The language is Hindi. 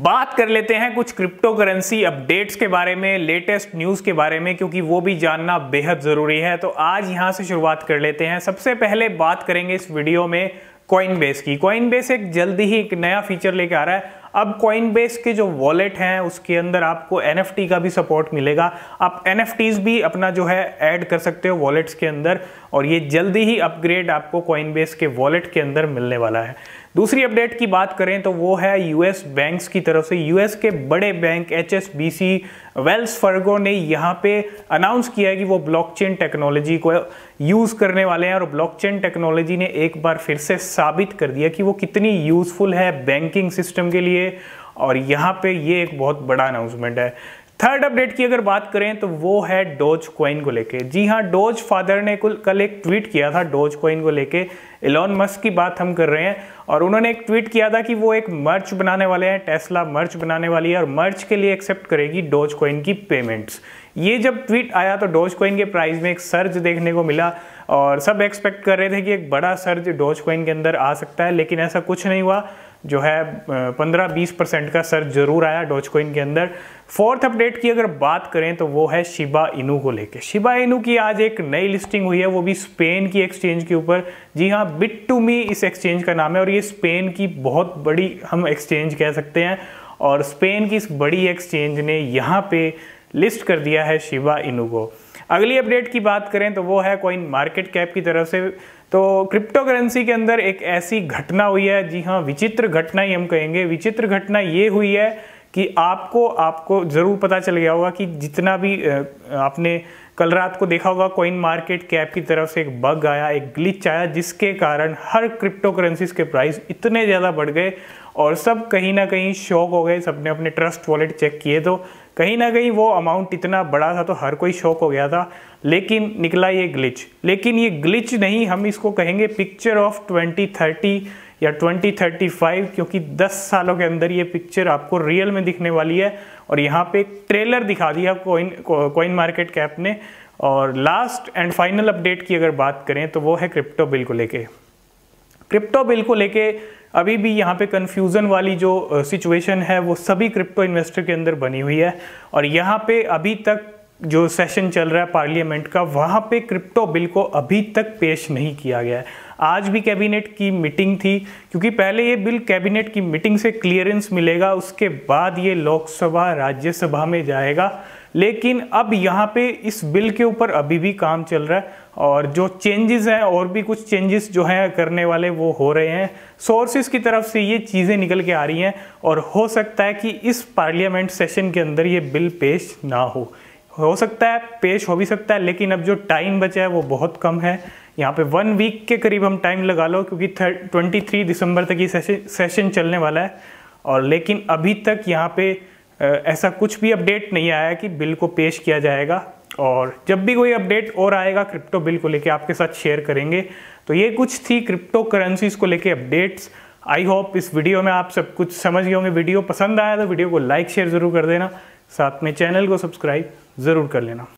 बात कर लेते हैं कुछ क्रिप्टो करेंसी अपडेट्स के बारे में लेटेस्ट न्यूज के बारे में क्योंकि वो भी जानना बेहद जरूरी है तो आज यहां से शुरुआत कर लेते हैं सबसे पहले बात करेंगे इस वीडियो में कॉइनबेस की कॉइनबेस एक जल्दी ही एक नया फीचर लेके आ रहा है अब कॉइनबेस के जो वॉलेट हैं उसके अंदर आपको एन का भी सपोर्ट मिलेगा आप एन भी अपना जो है ऐड कर सकते हो वॉलेट्स के अंदर और ये जल्दी ही अपग्रेड आपको कॉइनबेस के वॉलेट के अंदर मिलने वाला है दूसरी अपडेट की बात करें तो वो है यूएस बैंक्स की तरफ से यूएस के बड़े bank H S B C Wells Fargo ने यहाँ पे अनाउंस किया है कि वो ब्लॉकचेन टेक्नोलॉजी को यूज़ करने वाले हैं और ब्लॉकचेन टेक्नोलॉजी ने एक बार फिर से साबित कर दिया कि वो कितनी यूज़फुल है बैंकिंग सिस्टम के लिए चाहिए और यहाँ पे ये एक बहुत बड़ा अनाउंसमेंट है थर्ड अपडेट की अगर बात करें तो वो है डोज कॉइन को लेके जी हाँ डोज फादर ने कुल कल एक ट्वीट किया था डोज कॉइन को लेके इलॉन मस्क की बात हम कर रहे हैं और उन्होंने एक ट्वीट किया था कि वो एक मर्च बनाने वाले हैं टेस्ला मर्च बनाने वाली है और मर्च के लिए एक्सेप्ट करेगी डोज कॉइन की पेमेंट्स ये जब ट्वीट आया तो डोज कॉइन के प्राइस में एक सर्ज देखने को मिला और सब एक्सपेक्ट कर रहे थे कि एक बड़ा सर्ज डोज कॉइन के अंदर आ सकता है लेकिन ऐसा कुछ नहीं हुआ जो है 15-20 परसेंट का सर जरूर आया डॉच कोइन के अंदर फोर्थ अपडेट की अगर बात करें तो वो है शिबा इनू को लेके शिबा इनू की आज एक नई लिस्टिंग हुई है वो भी स्पेन की एक्सचेंज के ऊपर जी हाँ बिट टू मी इस एक्सचेंज का नाम है और ये स्पेन की बहुत बड़ी हम एक्सचेंज कह सकते हैं और स्पेन की इस बड़ी एक्सचेंज ने यहाँ पे लिस्ट कर दिया है शिवा इनू को अगली अपडेट की बात करें तो वो है कोइन मार्केट कैप की तरफ से तो क्रिप्टो करेंसी के अंदर एक ऐसी घटना हुई है जी हाँ विचित्र घटना ही हम कहेंगे विचित्र घटना ये हुई है कि आपको आपको ज़रूर पता चल गया होगा कि जितना भी आपने कल रात को देखा होगा कॉइन मार्केट कैप की तरफ से एक बग आया एक ग्लिच आया जिसके कारण हर क्रिप्टो करेंसीज के प्राइस इतने ज़्यादा बढ़ गए और सब कहीं ना कहीं शौक हो गए सबने अपने ट्रस्ट वॉलेट चेक किए तो कहीं ना कहीं वो अमाउंट इतना बड़ा था तो हर कोई शौक हो गया था लेकिन निकला ये ग्लिच लेकिन ये ग्लिच नहीं हम इसको कहेंगे पिक्चर ऑफ ट्वेंटी थर्टी या 2035 क्योंकि 10 सालों के अंदर ये पिक्चर आपको रियल में दिखने वाली है और यहाँ पे ट्रेलर दिखा दिया कॉइन कोइन मार्केट कैप ने और लास्ट एंड फाइनल अपडेट की अगर बात करें तो वो है क्रिप्टो बिल को लेके क्रिप्टो बिल को लेके अभी भी यहाँ पे कन्फ्यूज़न वाली जो सिचुएशन है वो सभी क्रिप्टो इन्वेस्टर के अंदर बनी हुई है और यहाँ पे अभी तक जो सेशन चल रहा है पार्लियामेंट का वहाँ पे क्रिप्टो बिल को अभी तक पेश नहीं किया गया है आज भी कैबिनेट की मीटिंग थी क्योंकि पहले ये बिल कैबिनेट की मीटिंग से क्लियरेंस मिलेगा उसके बाद ये लोकसभा राज्यसभा में जाएगा लेकिन अब यहाँ पे इस बिल के ऊपर अभी भी काम चल रहा है और जो चेंजेस हैं और भी कुछ चेंजेस जो हैं करने वाले वो हो रहे हैं सोर्सेज की तरफ से ये चीज़ें निकल के आ रही हैं और हो सकता है कि इस पार्लियामेंट सेशन के अंदर ये बिल पेश ना हो हो सकता है पेश हो भी सकता है लेकिन अब जो टाइम बचा है वो बहुत कम है यहाँ पे वन वीक के करीब हम टाइम लगा लो क्योंकि ट्वेंटी थ्री दिसंबर तक ये सेशन सेशन चलने वाला है और लेकिन अभी तक यहाँ पे ऐसा कुछ भी अपडेट नहीं आया कि बिल को पेश किया जाएगा और जब भी कोई अपडेट और आएगा क्रिप्टो बिल को लेके आपके साथ शेयर करेंगे तो ये कुछ थी क्रिप्टो करेंसीज को लेके अपडेट्स आई होप इस वीडियो में आप सब कुछ समझ गए होंगे वीडियो पसंद आया तो वीडियो को लाइक शेयर ज़रूर कर देना साथ में चैनल को सब्सक्राइब ज़रूर कर लेना